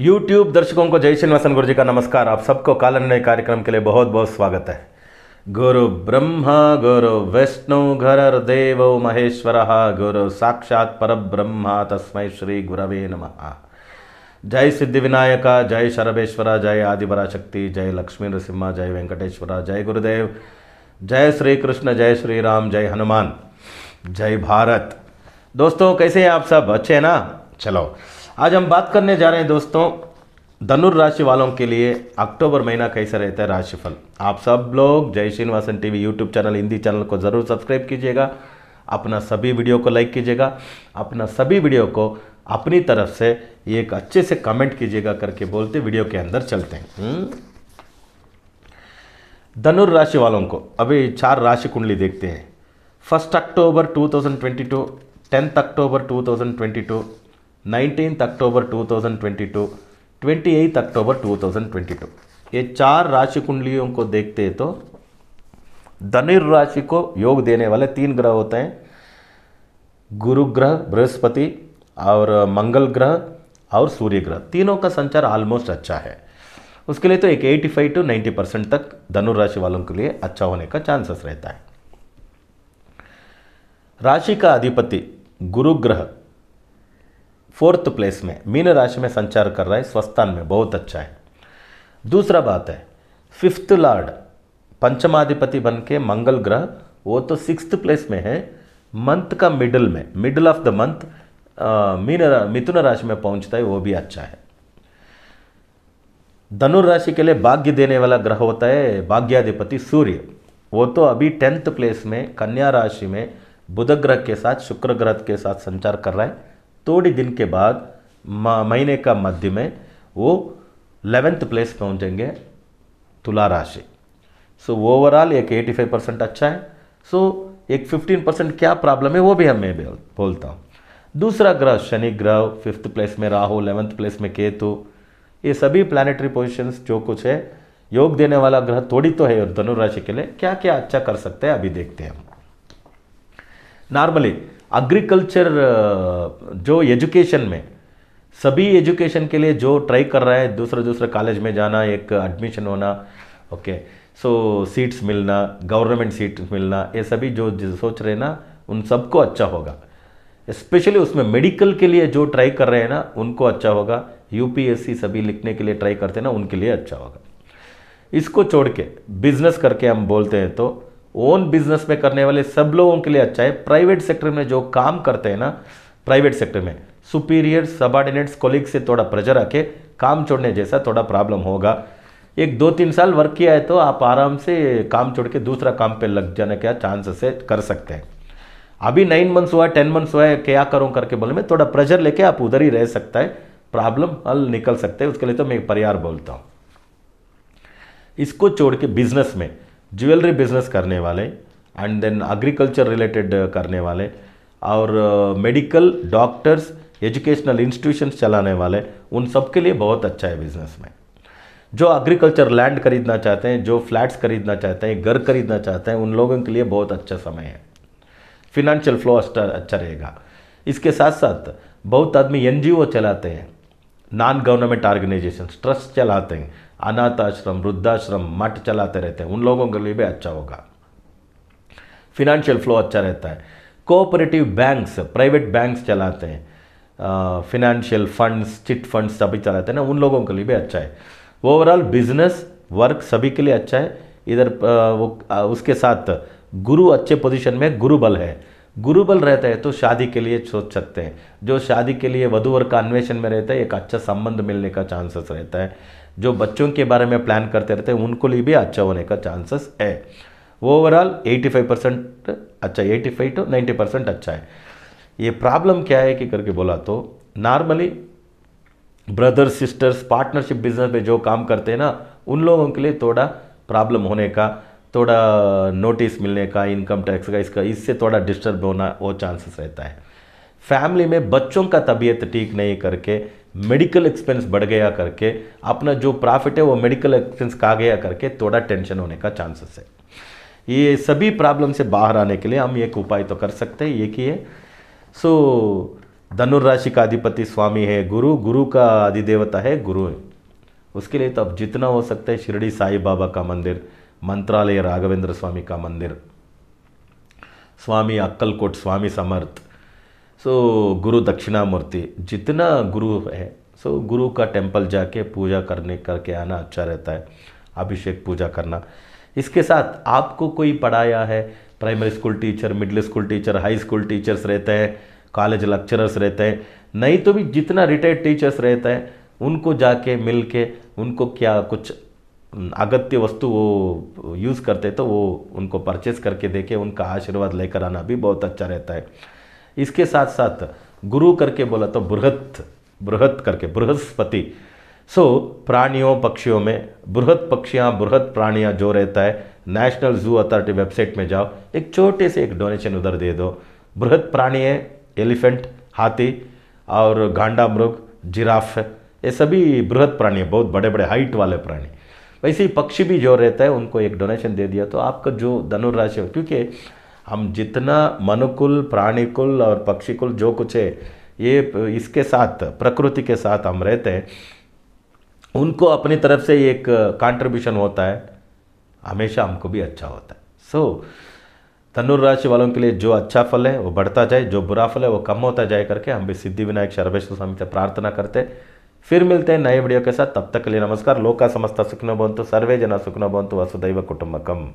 YouTube दर्शकों को जय श्रीनिवासन गुरु जी का नमस्कार आप सबको निर्णय कार्यक्रम के लिए बहुत बहुत स्वागत है गुरु ब्रह्मा गुरु विष्णु घर देव महेश्वर गुरु साक्षात पर ब्रह्मा तस्मै श्री गुरवे नम जय सिद्धिविनायक जय शरभेश्वर जय आदिपरा शक्ति जय लक्ष्मी नृसिंह जय वेंकटेश्वर जय गुरुदेव जय श्री कृष्ण जय श्री राम जय हनुमान जय भारत दोस्तों कैसे हैं आप सब अच्छे हैं ना चलो आज हम बात करने जा रहे हैं दोस्तों धनुर राशि वालों के लिए अक्टूबर महीना कैसा रहता है राशिफल आप सब लोग Jay Srinivasan TV YouTube channel Hindi channel को ज़रूर सब्सक्राइब कीजिएगा अपना सभी वीडियो को लाइक कीजिएगा अपना सभी वीडियो को अपनी तरफ से एक अच्छे से कमेंट कीजिएगा करके बोलते वीडियो के अंदर चलते हैं हम्म। धनुर राशि वालों को अभी चार राशि कुंडली देखते हैं फर्स्ट अक्टूबर 2022, 10th अक्टूबर 2022, नाइनटीन अक्टूबर 2022, 28 अक्टूबर 2022 ये चार राशि कुंडलियों को देखते हैं तो धनुर राशि को योग देने वाले तीन ग्रह होते हैं गुरु ग्रह बृहस्पति और मंगल ग्रह और सूर्य ग्रह तीनों का संचार ऑलमोस्ट अच्छा है उसके लिए तो एक 85 टू 90 परसेंट तक धनु राशि वालों के लिए अच्छा होने का चांसेस रहता है राशि का अधिपति गुरु ग्रह फोर्थ प्लेस में मीन राशि में संचार कर रहा है स्वस्थान में बहुत अच्छा है दूसरा बात है फिफ्थ लॉर्ड पंचमाधिपति बन के मंगल ग्रह वो तो सिक्स्थ प्लेस में है मंथ का मिडल में middle of the month mean मिथुन राशि में पहुंचता है वो भी अच्छा है धनुराशि के लिए भाग्य देने वाला ग्रह होता है भाग्याधिपति सूर्य वो तो अभी टेंथ प्लेस में कन्या राशि में बुध ग्रह के साथ शुक्र ग्रह के साथ संचार कर रहा है थोड़े दिन के बाद महीने का मध्य में वो लेवेंथ प्लेस पहुंचेंगे तुला राशि सो ओवरऑल एक 85 परसेंट अच्छा है सो so, एक 15 परसेंट क्या प्रॉब्लम है वो भी हमें बोलता हूँ दूसरा ग्रह शनि ग्रह फिफ्थ प्लेस में राहु लेवेंथ प्लेस में केतु ये सभी प्लानिटरी पोजिशंस जो कुछ है योग देने वाला ग्रह थोड़ी तो है और धनुराशि के लिए क्या क्या अच्छा कर सकते हैं अभी देखते हैं हम नॉर्मली एग्रीकल्चर uh, जो एजुकेशन में सभी एजुकेशन के लिए जो ट्राई कर रहा है दूसरे दूसरे कॉलेज में जाना एक एडमिशन होना ओके सो सीट्स मिलना गवर्नमेंट सीट्स मिलना ये सभी जो सोच रहे हैं ना उन सबको अच्छा होगा स्पेशली उसमें मेडिकल के लिए जो ट्राई कर रहे हैं ना उनको अच्छा होगा यूपीएससी सभी लिखने के लिए ट्राई करते हैं ना उनके लिए अच्छा होगा इसको छोड़ के बिजनेस करके हम बोलते हैं तो ओन बिजनेस में करने वाले सब लोगों के लिए अच्छा है प्राइवेट सेक्टर में जो काम करते हैं ना प्राइवेट सेक्टर में सुपीरियर सबॉर्डिनेट्स कोलिग से थोड़ा प्रेजर आके काम छोड़ने जैसा थोड़ा प्रॉब्लम होगा एक दो तीन साल वर्क किया है तो आप आराम से काम छोड़ के दूसरा काम पे लग जाने का चांसेस है कर सकते हैं अभी नाइन मंथ्स हुआ है टेन मंथ्स हुआ है क्या करूँ करके बोले मैं थोड़ा प्रेजर लेके आप उधर ही रह सकता है प्रॉब्लम हल निकल सकते हैं उसके लिए तो मैं परिवार बोलता हूँ इसको छोड़ के बिजनेस में ज्वेलरी बिजनेस करने वाले एंड देन एग्रीकल्चर रिलेटेड करने वाले और मेडिकल डॉक्टर्स एजुकेशनल इंस्टीट्यूशंस चलाने वाले उन सब के लिए बहुत अच्छा है बिजनेस में जो एग्रीकल्चर लैंड खरीदना चाहते हैं जो फ्लैट्स खरीदना चाहते हैं घर खरीदना चाहते हैं उन लोगों के लिए बहुत अच्छा समय है फिनेंशियल फ्लो अच्छा अच्छा रहेगा इसके साथ साथ बहुत आदमी एन चलाते हैं नॉन गवर्नमेंट ऑर्गेनाइजेशन ट्रस्ट चलाते हैं अनाथ आश्रम वृद्धाश्रम मठ चलाते रहते हैं उन लोगों के लिए भी अच्छा होगा फिनेंशियल फ्लो अच्छा रहता है कोऑपरेटिव बैंक्स प्राइवेट बैंक्स चलाते हैं फिनेंशियल फंड्स चिट फंड्स सभी चलाते हैं ना उन लोगों के लिए भी अच्छा है ओवरऑल बिजनेस वर्क सभी के लिए अच्छा है इधर वो उसके साथ गुरु अच्छे पोजीशन में गुरु बल है गुरुबल रहते रहता है तो शादी के लिए सोच सकते हैं जो शादी के लिए वर्ग का अन्वेषण में रहता है एक अच्छा संबंध मिलने का चांसेस रहता है जो बच्चों के बारे में प्लान करते रहते हैं उनको लिए भी अच्छा होने का चांसेस है ओवरऑल 85 परसेंट अच्छा 85 टू नाइन्टी परसेंट अच्छा है ये प्रॉब्लम क्या है कि करके बोला तो normally brothers sisters partnership business में जो काम करते हैं ना उन लोगों के लिए थोड़ा प्रॉब्लम होने का थोड़ा नोटिस मिलने का इनकम टैक्स का इसका इससे थोड़ा डिस्टर्ब होना वो चांसेस रहता है फैमिली में बच्चों का तबीयत ठीक नहीं करके मेडिकल एक्सपेंस बढ़ गया करके अपना जो प्रॉफिट है वो मेडिकल एक्सपेंस का गया करके थोड़ा टेंशन होने का चांसेस है ये सभी प्रॉब्लम से बाहर आने के लिए हम एक उपाय तो कर सकते हैं एक ही है सो धनुराशि का अधिपति स्वामी है गुरु गुरु का अधिदेवता है गुरु है उसके लिए तो अब जितना हो सकता है शिरडी साई बाबा का मंदिर मंत्रालय राघवेंद्र स्वामी का मंदिर स्वामी अक्कलकोट स्वामी समर्थ सो गुरु दक्षिणामूर्ति जितना गुरु है सो गुरु का टेम्पल जाके पूजा करने करके आना अच्छा रहता है अभिषेक पूजा करना इसके साथ आपको कोई पढ़ाया है primary school teacher middle school teacher high school teachers रहते हैं कॉलेज लेक्चरर्स रहते हैं नहीं तो भी जितना रिटायर्ड टीचर्स रहते हैं उनको जाके मिल के उनको क्या कुछ अगत्य वस्तु वो यूज़ करते तो वो उनको परचेस करके देके उनका आशीर्वाद लेकर आना भी बहुत अच्छा रहता है इसके साथ साथ गुरु करके बोला तो बृहत बृहत करके बृहस्पति सो प्राणियों पक्षियों में बृहत पक्षियाँ बृहत प्राणियाँ जो रहता है नेशनल जू अथॉरिटी वेबसाइट में जाओ एक छोटे से एक डोनेशन उधर दे दो बृहत प्राणी है एलिफेंट हाथी और गांडा मृग जिराफ ये सभी बृहत प्राणी है बहुत बड़े बड़े हाइट वाले प्राणी वैसे ही पक्षी भी जो रहता है उनको एक डोनेशन दे दिया तो आपका जो धनुराशि क्योंकि हम जितना मनुकुल प्राणिकुल और पक्षीकुल जो कुछ है ये इसके साथ प्रकृति के साथ हम रहते हैं उनको अपनी तरफ से एक कंट्रीब्यूशन होता है हमेशा हमको भी अच्छा होता है सो so, धनुराशि वालों के लिए जो अच्छा फल है वो बढ़ता जाए जो बुरा फल है वो कम होता जाए करके हम भी सिद्धि विनायक सर्वेश्वर स्वामी से प्रार्थना करते फिर मिलते हैं नए वीडियो के साथ तब तक के लिए नमस्कार लोका समस्त सुखनो बंतु सर्वे जन सुखनो बंतु वसुदैव कुटुंबकम